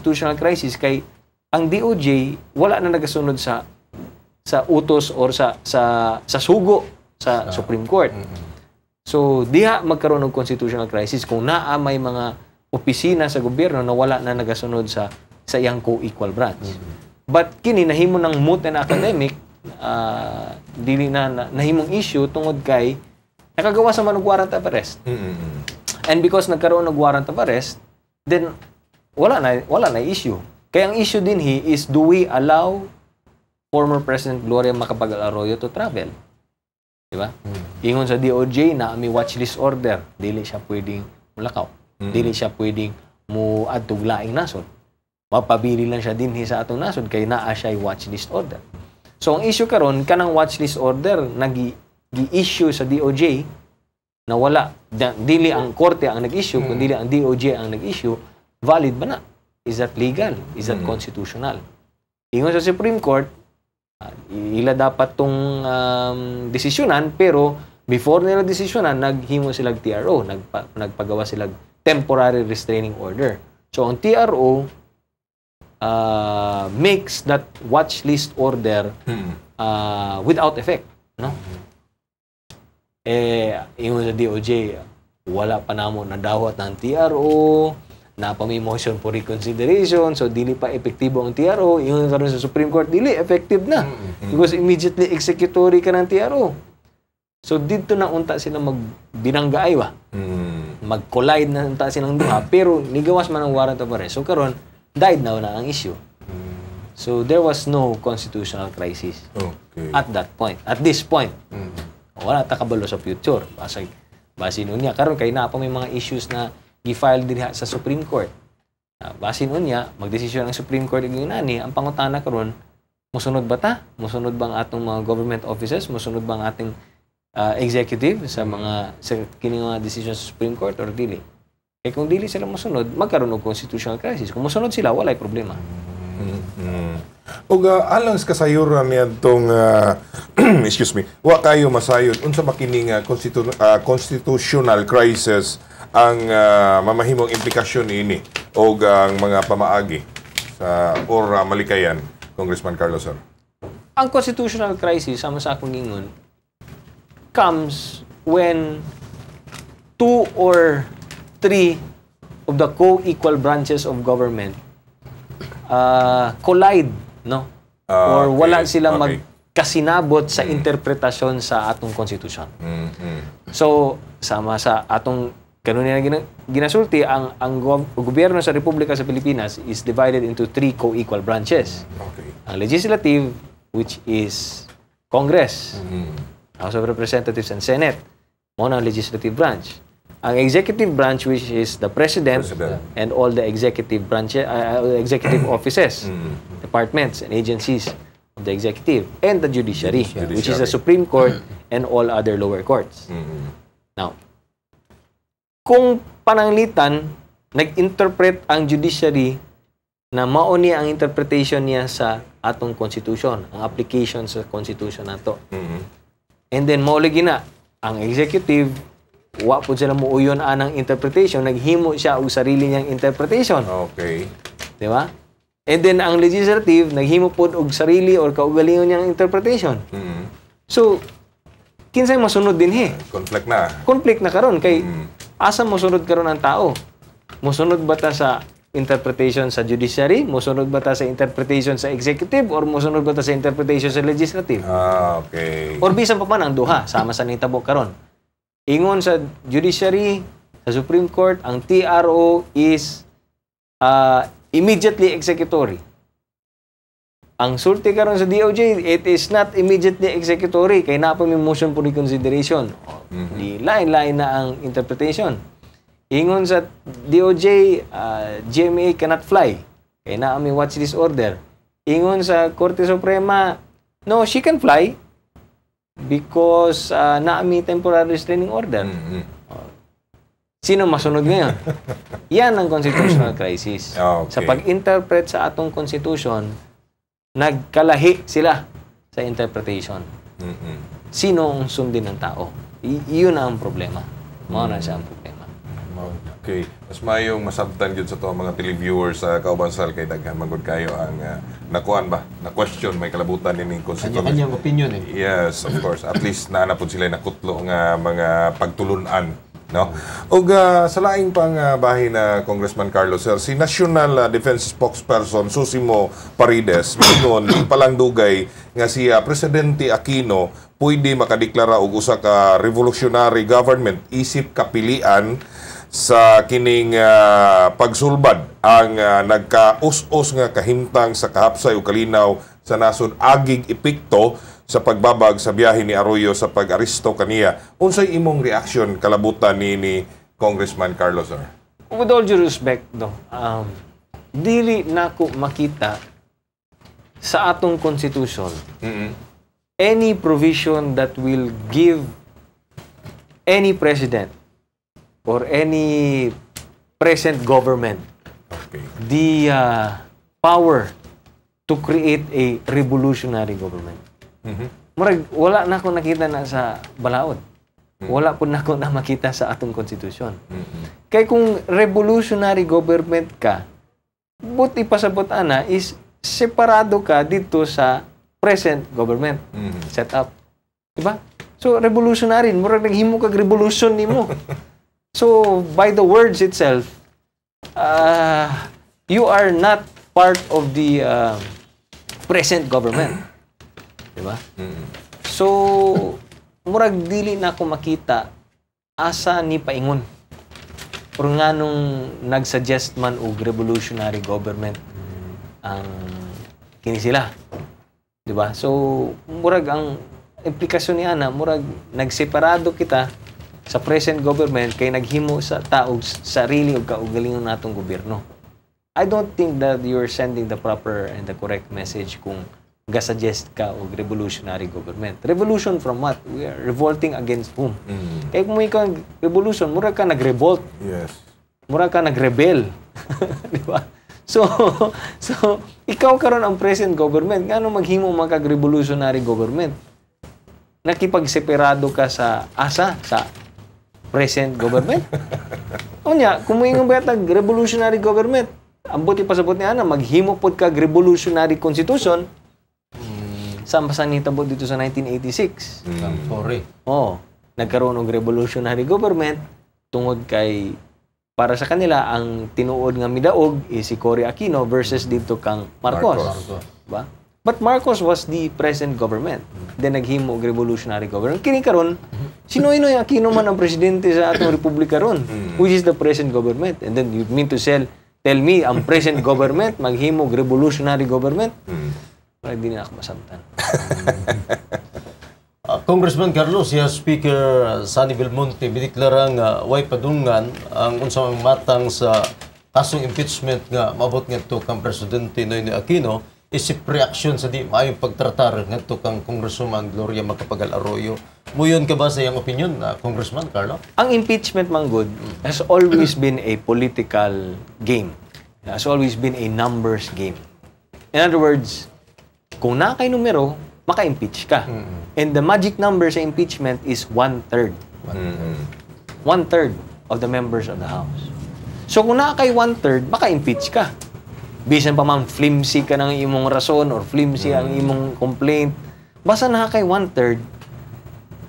constitutional crisis kay ang DOJ wala na nagasunod sa sa utos or sa sa sa sugo sa, sa Supreme Court. Mm-hmm. So diha magkaroon ng constitutional crisis kung naa may mga opisina sa gobyerno na wala na nagasunod sa sa iyang co-equal branch. Mm-hmm. But kini nahimo ng moot and academic uh, dili na, na nahimong issue tungod kay nakagawa sa man og arrest. Mm-hmm. And because nagkaroon ng warrant of arrest, then wala na wala na issue. Kaya ang issue din he is do we allow former President Gloria Macapagal-Arroyo to travel? Di ba? Mm-hmm. Ingon sa DOJ na may watchlist order, dili siya pwedeng mulakaw. Mm-hmm. Dili siya pwedeng mo adtog laing nasod. Mapabili lang siya din sa atong nasod kay naa siya watchlist order. So ang issue karon kanang watchlist order nagi issue sa DOJ na wala dili ang korte ang nag-issue mm. kundi ang DOJ ang nag-issue valid ba na? Is that legal? Is that mm. constitutional? Ingon sa Supreme Court, uh, ila dapat tong um, desisyonan pero before nila desisyonan, naghimo sila TRO, nagpa, nagpagawa sila temporary restraining order. So ang TRO uh, ah, makes that watch list order uh, without effect, no? Eh, ingon sa DOJ, wala pa namo nadawat ng TRO, na may motion for reconsideration, so dili pa epektibo ang TRO, yung karon sa Supreme Court, dili, effective na. Mm, mm, mm. Because immediately executory ka ng TRO. So dito na unta sila magbinangga wa ba? Mag-collide na unta silang duha, pero nigawas man ang warrant of arrest. So karon died na na ang issue. So there was no constitutional crisis okay. at that point, at this point. wala ta kabalo sa future. Basag, basin niya. Karon kay na pa may mga issues na gifile diri sa Supreme Court. Uh, ah, basin unya, magdesisyon ang Supreme Court ug nani, ang pangutana karon musunod ba ta? Musunod bang atong mga government offices? Musunod bang ating uh, executive sa mga sa kini mga decision sa Supreme Court or dili? Kaya eh, kung dili sila musunod, magkaroon og constitutional crisis. Kung musunod sila, walay problema. Mm-hmm. O uh, alang sa kasayura niya itong, uh, ah, excuse me, wa kayo masayod, unsa ba kining uh, constitu- uh, constitutional crisis ang uh, mamahimong implikasyon ini o ang mga pamaagi sa or uh, malikayan, Congressman Carloson? Ang constitutional crisis, sama sa akong ingon, comes when two or three of the co-equal branches of government uh, collide, no? Uh, or wala silang okay. magkasinabot sa mm. interpretasyon sa atong konstitusyon. Mm-hmm. So, sama sa atong Kanunay na gina, ginasulti, ang, ang gobyerno sa Republika sa Pilipinas is divided into three co-equal branches. Okay. Ang legislative, which is Congress, mm-hmm. House of Representatives and Senate, muna ang legislative branch. Ang executive branch, which is the president, president. and all the executive branches, uh, uh, executive mm-hmm. offices, mm-hmm. departments, and agencies of the executive, and the judiciary, judiciary. which is the Supreme Court mm-hmm. and all other lower courts. Mm-hmm. Now, kung pananglitan, nag-interpret ang judiciary na mao niya ang interpretation niya sa atong constitution, ang application sa constitution nato. Mm-hmm. And then mao na ang executive wa pud sila mo uyon anang interpretation, naghimo siya og sarili niyang interpretation. Okay. Di ba? And then ang legislative naghimo pud og sarili or kaugalingon niyang interpretation. Mm-hmm. So kinsay masunod din he? Conflict na. Conflict na karon kay mm-hmm Asa mosunod karon ang tao? Mosunod ba ta sa interpretation sa judiciary? Mosunod ba ta sa interpretation sa executive? Or mosunod ba ta sa interpretation sa legislative? Ah, okay. Or bisan pa man ang duha, sama sa nitabo karon. Ingon sa judiciary, sa Supreme Court, ang TRO is uh, immediately executory. Ang sulti karon sa DOJ, it is not immediately executory kay na may motion for reconsideration. Mm-hmm. Di lain-lain na ang interpretation. Ingon sa DOJ, uh, ah, GMA cannot fly. Kay na may watch this order. Ingon sa Korte Suprema, no, she can fly because uh, ah, na may temporary restraining order. Mm-hmm. Oh. Sino masunod ngayon? Yan ang constitutional crisis. Oh, okay. Sa pag-interpret sa atong constitution, Nagkalahi sila sa interpretation. Mm-hmm. Sino ang sundin ng tao? I- yun ang problema. Mao na siya ang mm. problema. Okay. Mas mayong masabtan gyud sa to mga televiewers sa uh, kaubansal kay daghan magud kayo ang uh, nakuan ba na question may kalabutan ni ning konstitution. Kanya opinion eh. Yes, of course. At least naa na pud sila nakutlo nga mga pagtulunan No? O uh, ah, sa laing pang uh, bahay na Congressman Carlos Sir, si National uh, Defense Spokesperson Susimo Parides, noon palang dugay nga si uh, Presidente Aquino pwede makadeklara og usa ka revolutionary government isip kapilian sa kining uh, pagsulbad ang uh, nagkaus-us nga kahimtang sa kahapsay o kalinaw sa nasod agig epekto sa pagbabag sa biyahe ni Arroyo sa pag-aristo kaniya. Unsay imong reaksyon kalabutan ni, ni Congressman Carlos R. With all due respect, no, um, dili nako makita sa atong constitution mm-hmm. any provision that will give any president or any present government okay. the uh, power to create a revolutionary government. Mm-hmm. Murag, wala na ako nakita na sa balaod. Mm-hmm. Wala po na ako na makita sa atong konstitusyon. Mm-hmm. Kaya kung revolutionary government ka, buti pasabot ana is separado ka dito sa present government mm-hmm. setup. Diba? So, revolutionary. Murag naghimo kag revolution nimo. so, by the words itself, uh, you are not part of the uh, present government. Di ba? Mm-hmm. So, murag dili na ako makita asa ni paingon. Or nga nung nag-suggest man og revolutionary government mm-hmm. ang kini sila. Di ba? So, murag ang implikasyon ni Ana, murag nagseparado kita sa present government kay naghimo sa taog sarili og kaugalingon natong gobyerno. I don't think that you're sending the proper and the correct message kung gasuggest ka o revolutionary government. Revolution from what? We are revolting against whom? Mm. Kaya kung may kang revolution, mura ka nag-revolt. Yes. Mura ka nag-rebel. Di ba? So, so ikaw karon ang present government, ngano maghimo magkag-revolutionary government? Nakipagseparado ka sa asa, sa present government? o niya, kung may ba revolutionary government, ang buti pasabot niya, Ana, maghimo pod ka revolutionary constitution, Sambasan ni Tabo dito sa 1986. Mm. Sorry. Oo. Oh, nagkaroon ng revolutionary government tungod kay para sa kanila ang tinuod nga midaog is si Cory Aquino versus dito kang Marcos. Marcos. Ba? Diba? But Marcos was the present government. Then naghimo og revolutionary government. Kini karon mhm. si Noynoy Aquino man ang presidente sa atong republika ron, mm. which is the present government. And then you mean to sell tell me ang present government maghimo og revolutionary government? Mm. Para hindi na ako masaktan. uh, ah, Congressman Carlos, siya Speaker Sunny Belmonte, bideklarang uh, ah, way padungan ang unsang matang sa kasong impeachment nga mabot nga ito kang Presidente Noynoy Aquino isip reaksyon sa di maayong pagtratar nga ito kang Congressman Gloria Macapagal Arroyo. Muyon ka ba sa iyong opinion, uh, ah, Congressman Carlo? Ang impeachment, Manggod, has always been a political game. It has always been a numbers game. In other words, kung nakay numero, maka-impeach ka. Mm-hmm. And the magic number sa impeachment is one-third. Mm-hmm. One-third of the members of the House. So kung nakay one-third, maka-impeach ka. Bisan pa man flimsy ka ng imong rason or flimsy mm-hmm. ang imong complaint, basta nakay one-third,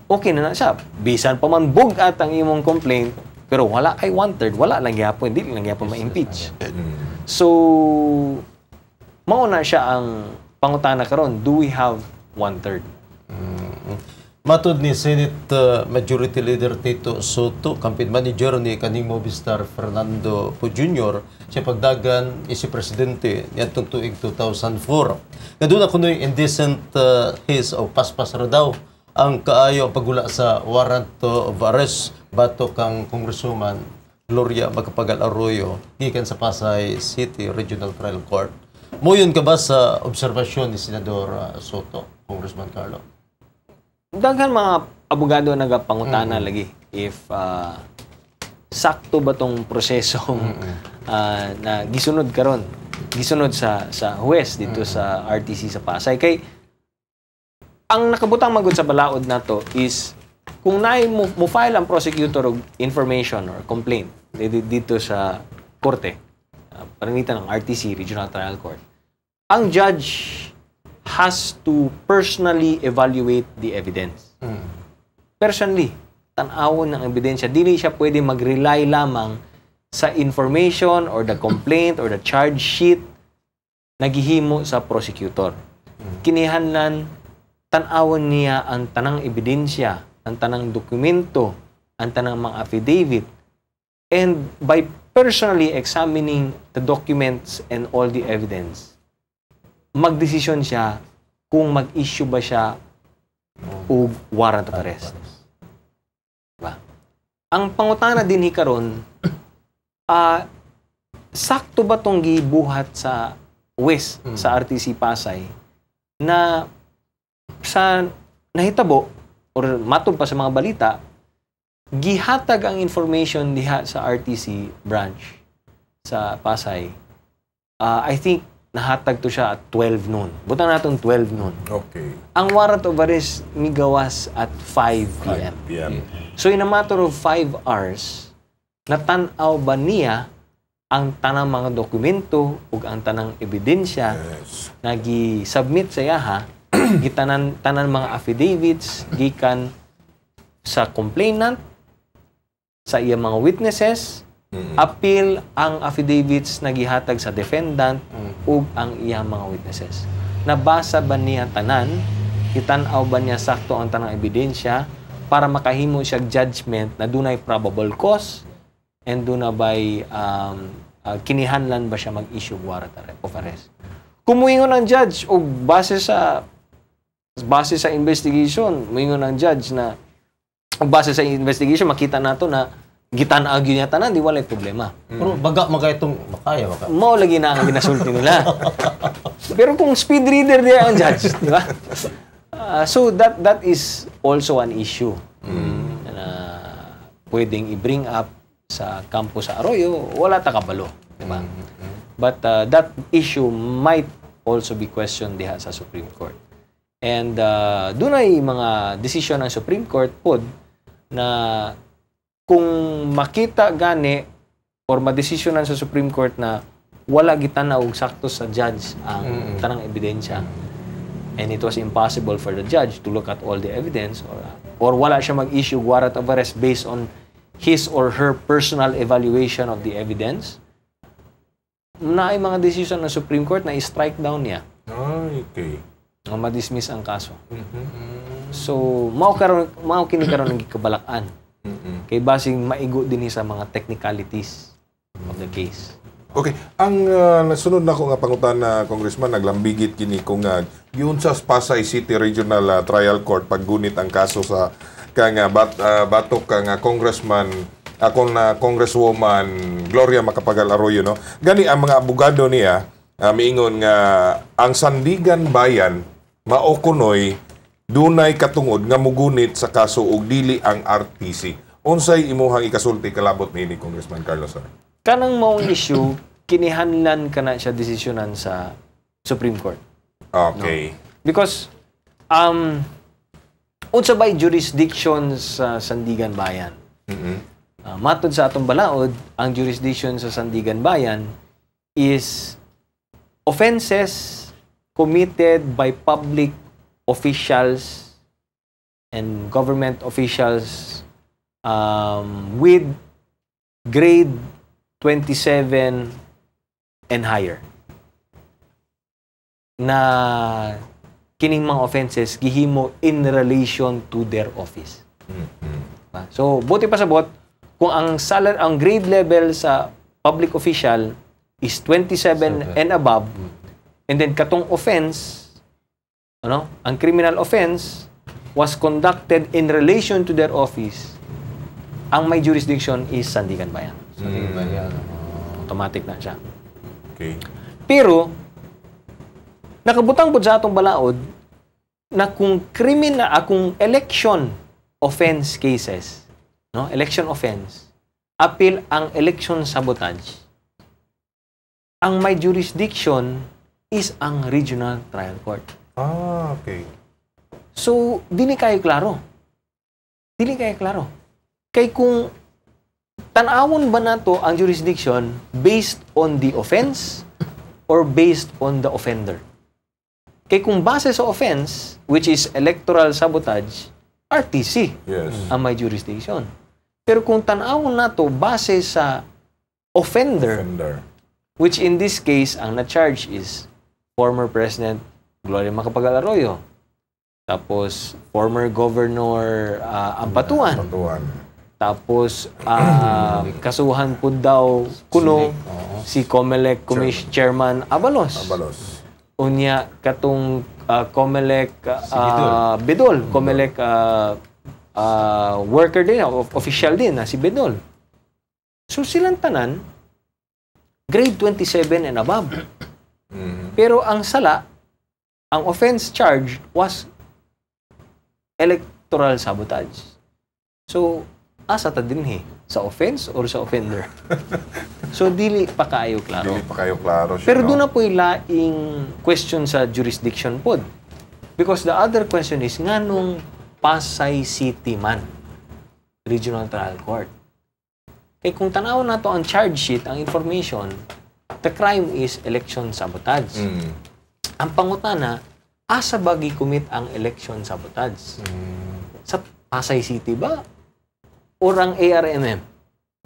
okay na na siya. Bisan pa man bugat ang imong complaint, pero wala kay one-third, wala lang gyapon, hindi lang gyapon ma-impeach. So, mao na siya ang pangutana karon do we have one-third? Mm. Mm-hmm. Matod ni Senate uh, Majority Leader Tito Soto, kampit manager ni kaning Movistar Fernando Po Jr., siya pagdagan isi eh, presidente niya tuig 2004. Kaduna ko indecent uh, his o paspas ra daw ang kaayo pagula sa warrant of arrest bato kang kongresuman Gloria Magkapagal Arroyo gikan sa Pasay City Regional Trial Court. Muyon ka ba sa obserbasyon ni Senador uh, Soto, Congressman Carlo? Daghan mga abogado nagapangutana mm-hmm. lagi if uh, sakto ba tong prosesong mm-hmm. uh, na gisunod karon gisunod sa sa huwes dito mm-hmm. sa RTC sa Pasay kay ang nakabutang magod sa balaod nato is kung naay mo, mo file ang prosecutor og information or complaint dito sa korte pananita ng RTC, Regional Trial Court, ang judge has to personally evaluate the evidence. Mm. Personally, tanawon ng ebidensya. Dili siya pwede mag-rely lamang sa information or the complaint or the charge sheet nagihimo sa prosecutor. Mm. Kinihanlan, tanawon niya ang tanang ebidensya, ang tanang dokumento, ang tanang mga affidavit. And by personally examining the documents and all the evidence, magdesisyon siya kung mag-issue ba siya o warrant of arrest. Diba? Ang pangutana din hikaron, uh, ah, sakto ba tong gibuhat sa West, hmm. sa RTC Pasay, na sa nahitabo or matod pa sa mga balita, gihatag ang information diha sa RTC branch sa Pasay. Uh, I think nahatag to siya at 12 noon. Butang natong 12 noon. Okay. Ang warrant of arrest ni gawas at 5 p.m. 5 p.m. So in a matter of 5 hours, natanaw ba niya ang tanang mga dokumento o ang tanang ebidensya yes. na gi-submit sa iya ha, gitanan tanan mga affidavits gikan sa complainant sa iyang mga witnesses, mm-hmm. appeal ang affidavits na gihatag sa defendant mm-hmm. ug ang iyang mga witnesses. Nabasa ba niya tanan? Itanaw ba niya sakto ang tanang ebidensya para makahimo siya judgment na dunay probable cause and duna by um, uh, kinihanlan ba siya mag-issue warrant of arrest. Kumuingon ang judge og base sa base sa investigation, muingon ang judge na kung base sa investigation, makita nato na gitan agyo niya tanan, di walay problema. Mm. Pero baga maka itong makaya baka. Mao lagi na ang ginasulti nila. Pero kung speed reader dia ang judge, di ba? Uh, so that that is also an issue mm. na pwedeng i-bring up sa campus sa Arroyo, wala ta kabalo, di ba? Mm-hmm. But uh, that issue might also be questioned diha sa Supreme Court. And uh, dunay mga decision ng Supreme Court pod na kung makita gani or madesisyonan sa Supreme Court na wala gitanaw og sakto sa judge ang mm-hmm. tanang ebidensya and it was impossible for the judge to look at all the evidence or or wala siya mag-issue warrant of arrest based on his or her personal evaluation of the evidence na ay mga decision ng Supreme Court na i-strike down niya. Ah, okay. Na ma-dismiss ang kaso. Mm-hmm. So, mao karon mao kini karon ang gikabalak-an. Kay basing maigo dinhi sa mga technicalities of the case. Okay, ang uh, nasunod na ko nga pangutan na congressman naglambigit kini kung uh, yun sa Pasay City Regional uh, Trial Court paggunit ang kaso sa kang uh, bat, uh, batok kang uh, congressman akong uh, congresswoman Gloria Macapagal Arroyo no. Gani ang mga abogado niya uh, miingon nga ang Sandigan Bayan maukunoy dunay katungod nga mugunit sa kaso og dili ang RTC. Unsay imuhang ikasulti kalabot ni Congressman Carlos Sar? Kanang maong issue kinihanlan kana siya desisyonan sa Supreme Court. Okay. No? Because um unsa bay jurisdiction sa Sandigan Bayan? Mm-hmm. Uh, matod sa atong balaod, ang jurisdiction sa Sandigan Bayan is offenses committed by public officials and government officials um, with grade 27 and higher na kining mga offenses gihimo in relation to their office. Mm-hmm. Ah, so, buti pa sabot, kung ang salary, ang grade level sa public official is 27 Seven. and above, mm-hmm. and then katong offense ano, ang criminal offense was conducted in relation to their office, ang may jurisdiction is Sandigan Bayan. Sandigan hmm. Bayan. Uh, automatic na siya. Okay. Pero, nakabutang po sa atong balaod na kung criminal, uh, ah, kung election offense cases, no, election offense, appeal ang election sabotage, ang may jurisdiction is ang regional trial court. Ah, okay. So, dili kayo klaro. Dili kayo klaro. Kay kung tanawon ba nato ang jurisdiction based on the offense or based on the offender? Kay kung base sa offense, which is electoral sabotage, RTC yes. ang may jurisdiction. Pero kung tanawon nato base sa offender, offender, which in this case, ang na-charge is former President Gloria Macapagal Arroyo. Tapos, former Governor uh, ah, Ampatuan. Ampatuan. Tapos, uh, kasuhan po daw kuno si, si Comelec Commission Chairman. Chairman Abalos. Abalos. Unya katong uh, Comelec uh, si Bedol. Bedol. Comelec uh, uh, worker din, official din na si Bidol. So silang tanan, grade 27 and above. Mm-hmm. Pero ang sala, ang offense charge was electoral sabotage. So, asa ta din he? Sa offense or sa offender? so, dili pa kayo klaro. Dili pa kayo klaro. Siya, Pero no? doon na po'y laing question sa jurisdiction pod. Because the other question is, nga nung Pasay City man, Regional Trial Court. Kaya kung tanaw na to ang charge sheet, ang information, the crime is election sabotage. Mm ang pangutana, asa ba gikumit ang election sabotage? Mm. Sa Pasay City ba? Or ang ARMM?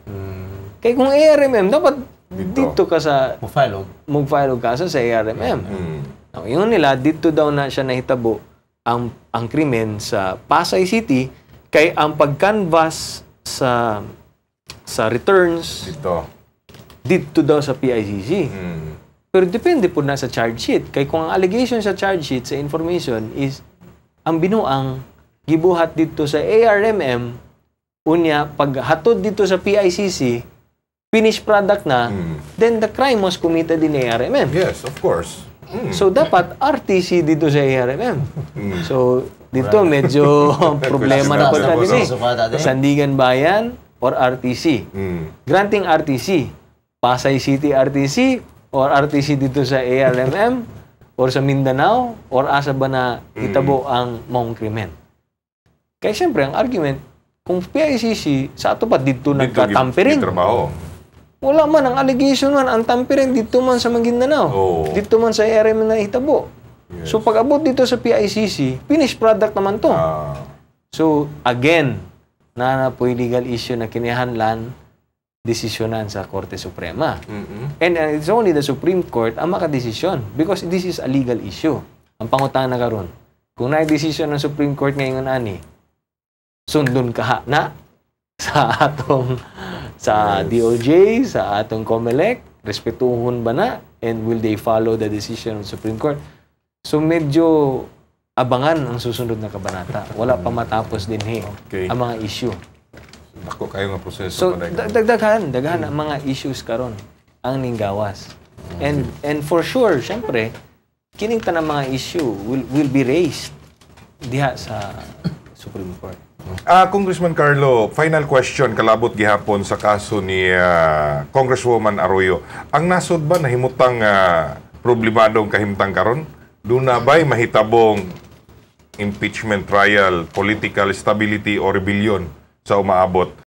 Mm. Kaya kung ARMM, dapat dito, dito ka sa... Mufilog. Mufilog ka sa, sa ARMM. Mm. Now, yun nila, dito daw na siya nahitabo ang, ang krimen sa Pasay City kay ang pag pagcanvas sa sa returns dito dito daw sa PICC. Mm. Pero depende po na sa charge sheet. Kay kung ang allegation sa charge sheet, sa information, is ang binuang gibuhat dito sa ARMM, unya, paghatod dito sa PICC, finished product na, mm. then the crime was committed in ARMM. Yes, of course. Mm. So, dapat RTC dito sa ARMM. Mm. So, dito right. medyo problema na po natin eh. Sandigan Bayan or RTC. Mm. Granting RTC, Pasay City RTC, or RTC dito sa ALMM or sa Mindanao or asa ba na itabo mm. ang maong krimen. Kaya siyempre, ang argument, kung PICC, sa ato pa dito, dito nagka-tampering? Dito Wala man, ang allegation man, ang tampering dito man sa Maguindanao. Oh. Dito man sa area na itabo. Yes. So pag abot dito sa PICC, finished product naman to. Ah. So again, na na po illegal issue na kinihanlan desisyonan sa Korte Suprema. Mm-hmm. And uh, it's only the Supreme Court ang makadesisyon because this is a legal issue. Ang pangutang na karon. Kung na-desisyon ng Supreme Court ngayon ani, sundun ka na sa atong sa yes. DOJ, sa atong COMELEC, respetuhon ba na and will they follow the decision ng Supreme Court? So medyo abangan ang susunod na kabanata. Wala pa mm. matapos din hey, okay. ang mga issue. Ako kayo nga proseso. So, dagdagan, daghan ang mga issues karon ang ninggawas. And and for sure, syempre, kining tanang mga issue will will be raised diha sa Supreme Court. Ah, uh, Congressman Carlo, final question kalabot gihapon sa kaso ni uh, Congresswoman Arroyo. Ang nasod ba nahimutang uh, problemadong kahimtang karon? Duna ba'y mahitabong impeachment trial, political stability, or rebellion? So, umaabot